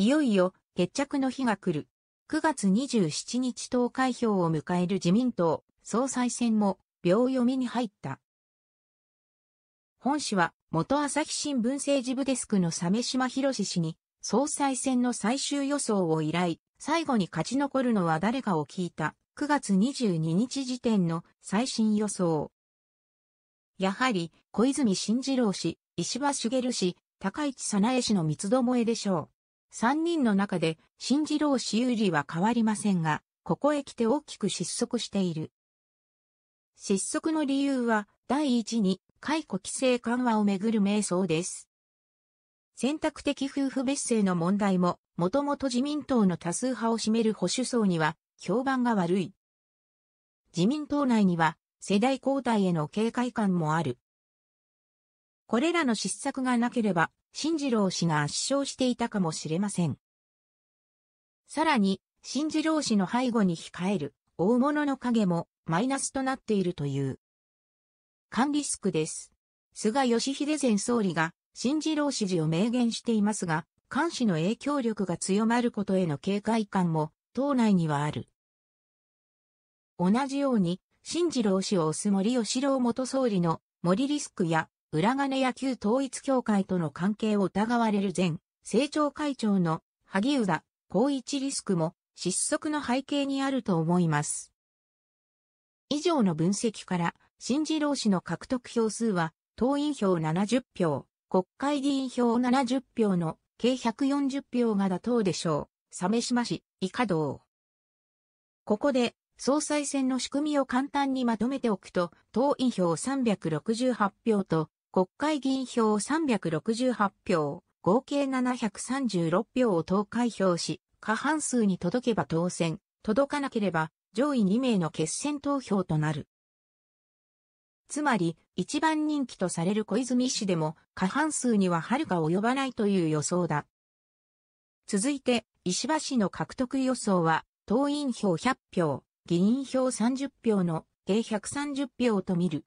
いよいよ決着の日が来る。9月27日投開票を迎える自民党総裁選も秒読みに入った。本氏は元朝日新聞政治部デスクの鮫島博氏に総裁選の最終予想を依頼、最後に勝ち残るのは誰かを聞いた9月22日時点の最新予想。やはり小泉進次郎氏、石破茂氏、高市早苗氏の三つどもえでしょう。三人の中で、新次郎氏有利は変わりませんが、ここへ来て大きく失速している。失速の理由は、第一に、解雇規制緩和をめぐる瞑想です。選択的夫婦別姓の問題も、もともと自民党の多数派を占める保守層には、評判が悪い。自民党内には、世代交代への警戒感もある。これらの失策がなければ、新次郎氏が圧勝していたかもしれません。さらに、新次郎氏の背後に控える大物の影もマイナスとなっているという。管理スクです。菅義偉前総理が新次郎支持を明言していますが、菅氏の影響力が強まることへの警戒感も党内にはある。同じように、新次郎氏を推す森喜朗元総理の森リスクや裏金野球統一協会との関係を疑われる前、政調会長の萩生田光一リスクも失速の背景にあると思います。以上の分析から、新次郎氏の獲得票数は、党員票70票、国会議員票70票の計140票が妥当でしょう。鮫島氏、以下うここで、総裁選の仕組みを簡単にまとめておくと、党員票368票と、国会議員票368票、合計736票を投開票し、過半数に届けば当選、届かなければ上位2名の決選投票となる。つまり、一番人気とされる小泉氏でも過半数には遥か及ばないという予想だ。続いて、石破氏の獲得予想は、党員票100票、議員票30票の計130票と見る。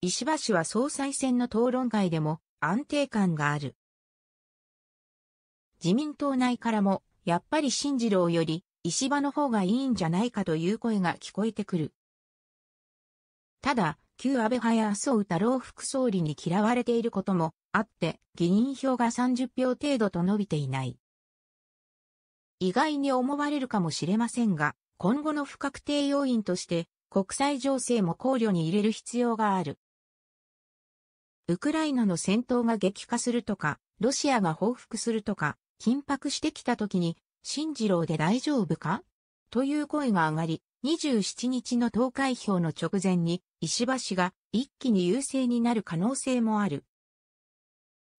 石破氏は総裁選の討論会でも安定感がある。自民党内からも、やっぱり新次郎より石破の方がいいんじゃないかという声が聞こえてくる。ただ、旧安倍派や麻生太郎副総理に嫌われていることもあって、議員票が30票程度と伸びていない。意外に思われるかもしれませんが、今後の不確定要因として、国際情勢も考慮に入れる必要がある。ウクライナの戦闘が激化するとか、ロシアが報復するとか、緊迫してきた時に、新次郎で大丈夫かという声が上がり、27日の投開票の直前に、石破氏が一気に優勢になる可能性もある。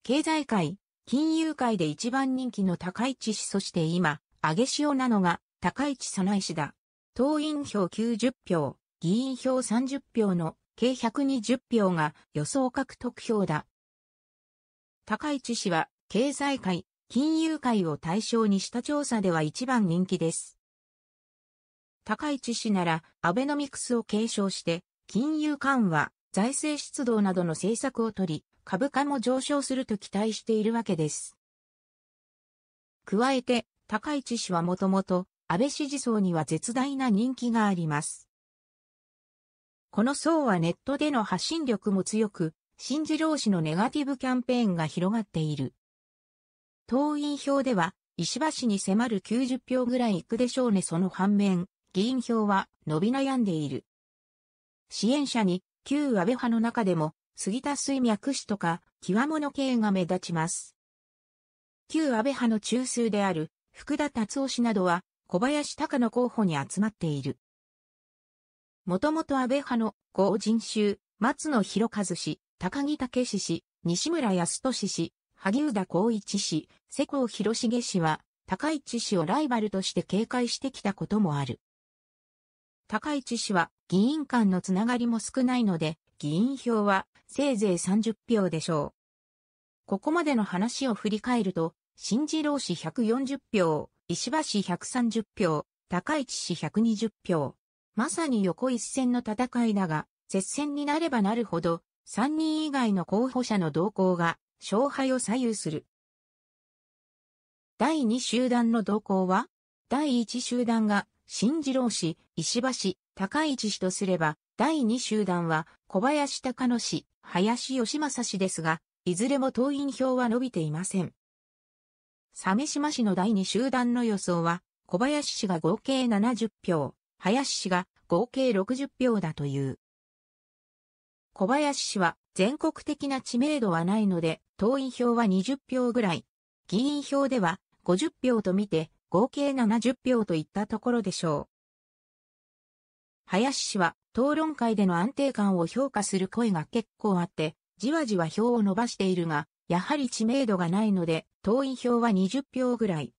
経済界、金融界で一番人気の高市氏そして今、上げ潮なのが高市早苗氏だ。党員票90票、議員票30票の計120票が予想獲得票だ。高市氏は、経済界、金融界を対象にした調査では一番人気です。高市氏なら、アベノミクスを継承して、金融緩和、財政出動などの政策を取り、株価も上昇すると期待しているわけです。加えて、高市氏はもともと、安倍支持層には絶大な人気があります。この層はネットでの発信力も強く、新次郎氏のネガティブキャンペーンが広がっている。党員票では、石破氏に迫る90票ぐらいいくでしょうねその反面、議員票は伸び悩んでいる。支援者に、旧安倍派の中でも、杉田水脈氏とか、極物系が目立ちます。旧安倍派の中枢である、福田達夫氏などは、小林隆の候補に集まっている。もともと安倍派の合人衆、松野博一氏、高木武氏、西村康俊氏、萩生田光一氏、世耕弘重氏は、高市氏をライバルとして警戒してきたこともある。高市氏は議員間のつながりも少ないので、議員票はせいぜい30票でしょう。ここまでの話を振り返ると、新次郎氏140票、石破氏130票、高市氏120票、まさに横一線の戦いだが、接戦になればなるほど、3人以外の候補者の動向が勝敗を左右する。第2集団の動向は、第1集団が新次郎氏、石破氏、高市氏とすれば、第2集団は小林隆野氏、林義正氏ですが、いずれも党員票は伸びていません。鮫島氏の第2集団の予想は、小林氏が合計70票、林氏が合計60票だという。小林氏は全国的な知名度はないので、党員票は20票ぐらい、議員票では50票とみて、合計70票といったところでしょう。林氏は討論会での安定感を評価する声が結構あって、じわじわ票を伸ばしているが、やはり知名度がないので、党員票は20票ぐらい。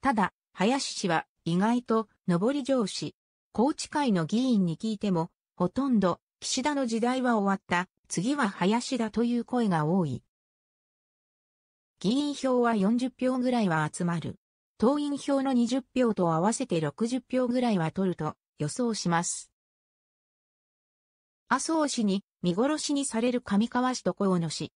ただ、林氏は意外と上り上司。高知会の議員に聞いても、ほとんど岸田の時代は終わった、次は林田という声が多い。議員票は40票ぐらいは集まる。党員票の20票と合わせて60票ぐらいは取ると予想します。麻生氏に見殺しにされる上川氏と河野氏。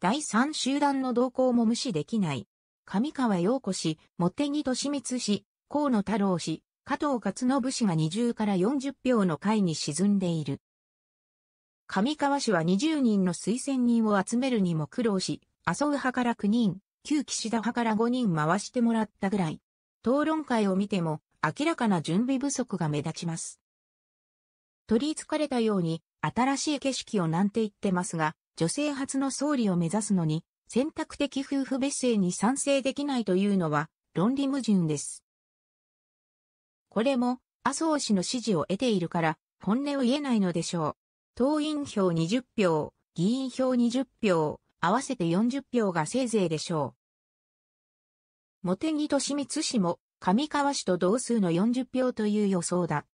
第三集団の動向も無視できない。上川陽子氏、茂木敏光氏、河野太郎氏、加藤勝信氏が20から40票の会に沈んでいる。上川氏は20人の推薦人を集めるにも苦労し、麻生派から9人、旧岸田派から5人回してもらったぐらい。討論会を見ても明らかな準備不足が目立ちます。取り憑かれたように新しい景色をなんて言ってますが、女性初の総理を目指すのに選択的夫婦別姓に賛成できないというのは論理矛盾です。これも麻生氏の支持を得ているから本音を言えないのでしょう。党員票20票、議員票20票、合わせて40票がせいぜいでしょう。茂木と清光氏も上川氏と同数の40票という予想だ。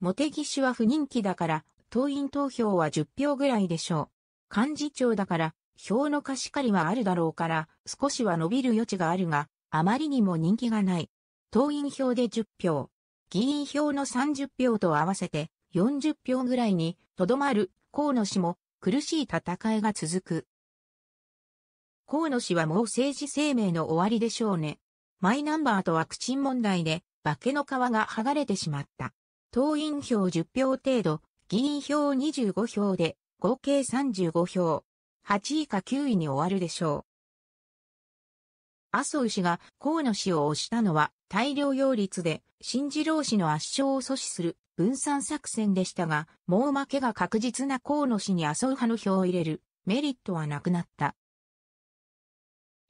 茂木氏は不人気だから、党員投票は10票ぐらいでしょう。幹事長だから、表の貸し借りはあるだろうから、少しは伸びる余地があるが、あまりにも人気がない。党員票で10票、議員票の30票と合わせて40票ぐらいにとどまる河野氏も苦しい戦いが続く。河野氏はもう政治生命の終わりでしょうね。マイナンバーとワクチン問題で化けの皮が剥がれてしまった。党員票10票程度、議員票25票で合計35票。8位か9位に終わるでしょう。麻生氏が河野氏を推したのは大量擁立で、新次郎氏の圧勝を阻止する分散作戦でしたが、もう負けが確実な河野氏に麻生派の票を入れるメリットはなくなった。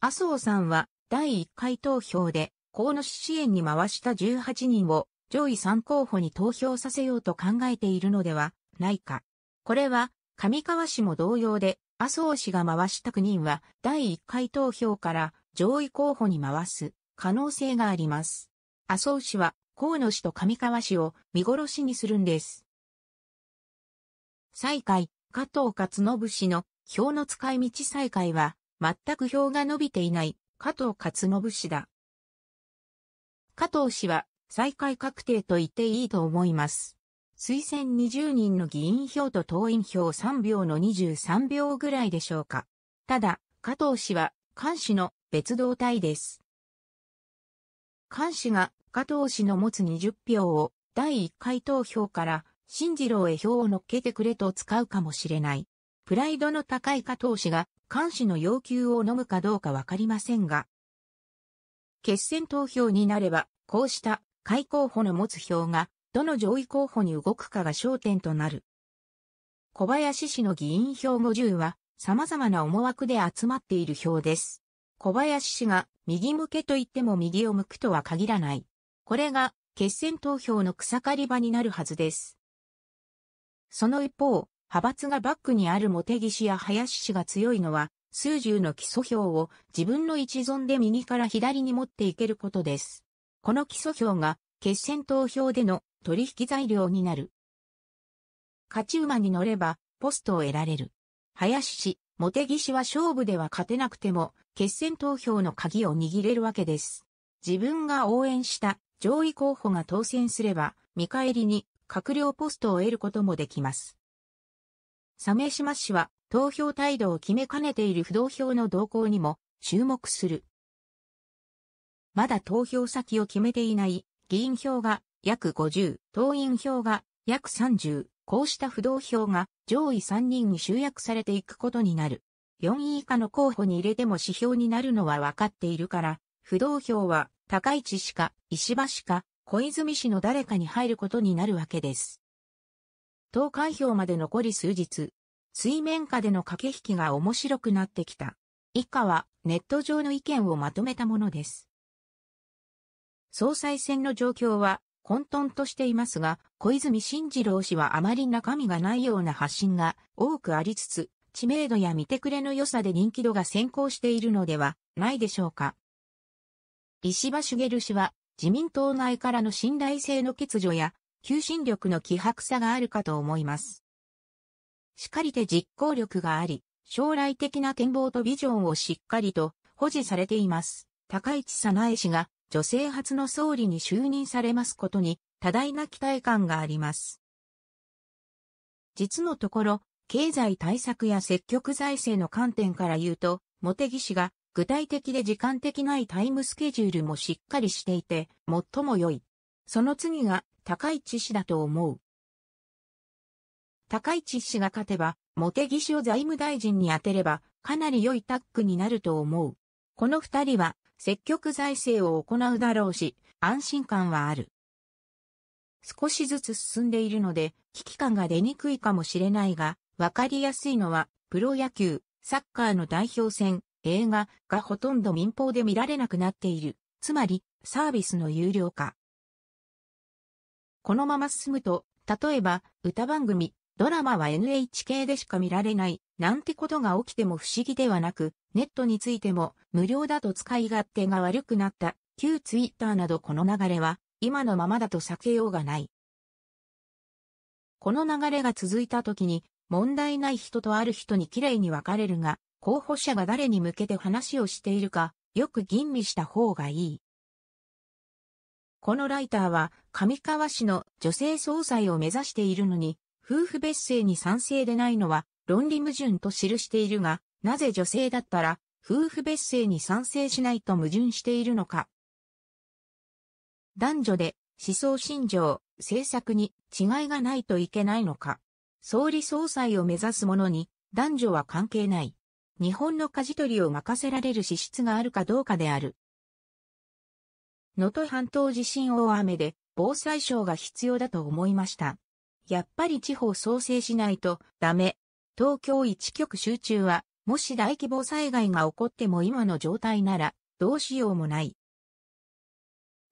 麻生さんは第1回投票で河野氏支援に回した18人を上位3候補に投票させようと考えているのではないか。これは上川氏も同様で麻生氏が回した9人は第1回投票から上位候補に回す可能性があります。麻生氏は河野氏と上川氏を見殺しにするんです。再開、加藤勝信氏の票の使い道再開は全く票が伸びていない加藤勝信氏だ。加藤氏は再開確定と言っていいと思います。推薦20人の議員票と党員票3秒の23秒ぐらいでしょうか。ただ、加藤氏は、菅氏の別動態です。菅氏が加藤氏の持つ20票を第1回投票から新次郎へ票を乗っけてくれと使うかもしれない。プライドの高い加藤氏が菅氏の要求を飲むかどうかわかりませんが、決選投票になれば、こうした開候補の持つ票がどの上位候補に動くかが焦点となる。小林氏の議員票50は、様々な思惑で集まっている票です。小林氏が右向けと言っても右を向くとは限らない。これが決選投票の草刈り場になるはずです。その一方、派閥がバックにある茂木氏や林氏が強いのは、数十の基礎票を自分の一存で右から左に持っていけることです。この基礎票が決選投票での取引材料になる。勝ち馬に乗れば、ポストを得られる。林氏、茂木氏は勝負では勝てなくても、決選投票の鍵を握れるわけです。自分が応援した上位候補が当選すれば、見返りに閣僚ポストを得ることもできます。鮫島氏は、投票態度を決めかねている不動票の動向にも注目する。まだ投票先を決めていない議員票が約50、党員票が約30、こうした不動票が上位3人に集約されていくことになる。4位以下の候補に入れても指標になるのは分かっているから、不動票は高市氏か石破氏か小泉氏の誰かに入ることになるわけです。投開票まで残り数日、水面下での駆け引きが面白くなってきた。以下はネット上の意見をまとめたものです。総裁選の状況は混沌としていますが、小泉進次郎氏はあまり中身がないような発信が多くありつつ、知名度や見てくれの良さで人気度が先行しているのではないでしょうか。石破茂氏は自民党内からの信頼性の欠如や求心力の希薄さがあるかと思います。しかりて実行力があり、将来的な展望とビジョンをしっかりと保持されています。高市早苗氏が女性初の総理に就任されますことに多大な期待感があります。実のところ、経済対策や積極財政の観点から言うと、茂木氏が具体的で時間的ないタイムスケジュールもしっかりしていて、最も良い。その次が高市氏だと思う。高市氏が勝てば、茂木氏を財務大臣に当てれば、かなり良いタッグになると思う。この二人は積極財政を行うだろうし、安心感はある。少しずつ進んでいるので、危機感が出にくいかもしれないが、わかりやすいのは、プロ野球、サッカーの代表戦、映画がほとんど民放で見られなくなっている。つまり、サービスの有料化。このまま進むと、例えば、歌番組、ドラマは NHK でしか見られない、なんてことが起きても不思議ではなく、ネットについても無料だと使い勝手が悪くなった旧ツイッターなどこの流れは今のままだと避けようがない。この流れが続いた時に問題ない人とある人に綺麗に分かれるが候補者が誰に向けて話をしているかよく吟味した方がいい。このライターは上川氏の女性総裁を目指しているのに夫婦別姓に賛成でないのは論理矛盾と記しているが、なぜ女性だったら、夫婦別姓に賛成しないと矛盾しているのか。男女で思想信条、政策に違いがないといけないのか。総理総裁を目指す者に男女は関係ない。日本の舵取りを任せられる資質があるかどうかである。能登半島地震大雨で防災省が必要だと思いました。やっぱり地方創生しないとダメ。東京一極集中はもし大規模災害が起こっても今の状態なら、どうしようもない。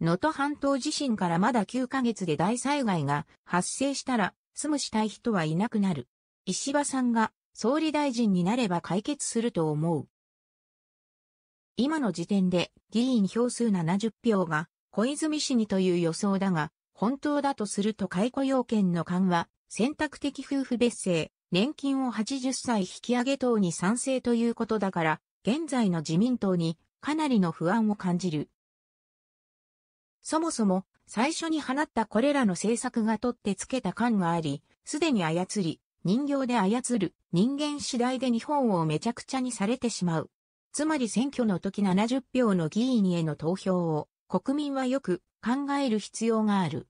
能登半島地震からまだ9ヶ月で大災害が発生したら、住むしたい人はいなくなる。石破さんが総理大臣になれば解決すると思う。今の時点で議員票数70票が小泉市にという予想だが、本当だとすると解雇要件の緩和、選択的夫婦別姓、年金を80歳引き上げ等に賛成ということだから、現在の自民党にかなりの不安を感じる。そもそも、最初に放ったこれらの政策が取ってつけた感があり、すでに操り、人形で操る人間次第で日本をめちゃくちゃにされてしまう。つまり選挙の時70票の議員への投票を国民はよく考える必要がある。